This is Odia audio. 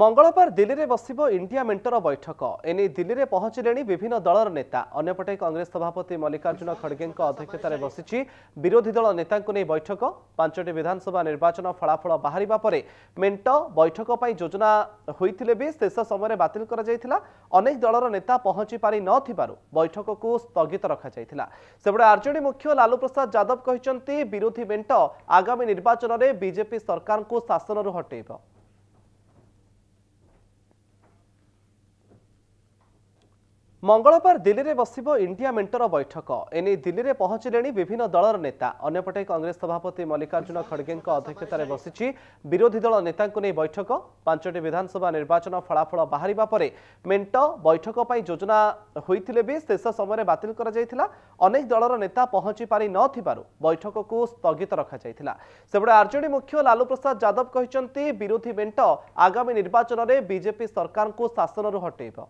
ମଙ୍ଗଳବାର ଦିଲ୍ଲୀରେ ବସିବ ଇଣ୍ଡିଆ ମେଣ୍ଟର ବୈଠକ ଏନେଇ ଦିଲ୍ଲୀରେ ପହଞ୍ଚିଲେଣି ବିଭିନ୍ନ ଦଳର ନେତା ଅନ୍ୟପଟେ କଂଗ୍ରେସ ସଭାପତି ମଲ୍ଲିକାର୍ଜୁନ ଖଡ୍ଗେଙ୍କ ଅଧ୍ୟକ୍ଷତାରେ ବସିଛି ବିରୋଧୀ ଦଳ ନେତାଙ୍କୁ ନେଇ ବୈଠକ ପାଞ୍ଚଟି ବିଧାନସଭା ନିର୍ବାଚନ ଫଳାଫଳ ବାହାରିବା ପରେ ମେଣ୍ଟ ବୈଠକ ପାଇଁ ଯୋଜନା ହୋଇଥିଲେ ବି ଶେଷ ସମୟରେ ବାତିଲ କରାଯାଇଥିଲା ଅନେକ ଦଳର ନେତା ପହଞ୍ଚି ପାରିନଥିବାରୁ ବୈଠକକୁ ସ୍ଥଗିତ ରଖାଯାଇଥିଲା ସେପଟେ ଆର୍ଜେଡି ମୁଖ୍ୟ ଲାଲୁ ପ୍ରସାଦ ଯାଦବ କହିଛନ୍ତି ବିରୋଧୀ ମେଣ୍ଟ ଆଗାମୀ ନିର୍ବାଚନରେ ବିଜେପି ସରକାରଙ୍କୁ ଶାସନରୁ ହଟେଇବ ମଙ୍ଗଳବାର ଦିଲ୍ଲୀରେ ବସିବ ଇଣ୍ଡିଆ ମେଣ୍ଟର ବୈଠକ ଏନେଇ ଦିଲ୍ଲୀରେ ପହଞ୍ଚିଲେଣି ବିଭିନ୍ନ ଦଳର ନେତା ଅନ୍ୟପଟେ କଂଗ୍ରେସ ସଭାପତି ମଲ୍ଲିକାର୍ଜୁନ ଖଡ୍ଗେଙ୍କ ଅଧ୍ୟକ୍ଷତାରେ ବସିଛି ବିରୋଧୀ ଦଳ ନେତାଙ୍କୁ ନେଇ ବୈଠକ ପାଞ୍ଚଟି ବିଧାନସଭା ନିର୍ବାଚନ ଫଳାଫଳ ବାହାରିବା ପରେ ମେଣ୍ଟ ବୈଠକ ପାଇଁ ଯୋଜନା ହୋଇଥିଲେ ବି ଶେଷ ସମୟରେ ବାତିଲ କରାଯାଇଥିଲା ଅନେକ ଦଳର ନେତା ପହଞ୍ଚି ପାରିନଥିବାରୁ ବୈଠକକୁ ସ୍ଥଗିତ ରଖାଯାଇଥିଲା ସେପଟେ ଆର୍ଜେଡି ମୁଖ୍ୟ ଲାଲୁ ପ୍ରସାଦ ଯାଦବ କହିଛନ୍ତି ବିରୋଧୀ ମେଣ୍ଟ ଆଗାମୀ ନିର୍ବାଚନରେ ବିଜେପି ସରକାରଙ୍କୁ ଶାସନରୁ ହଟେଇବ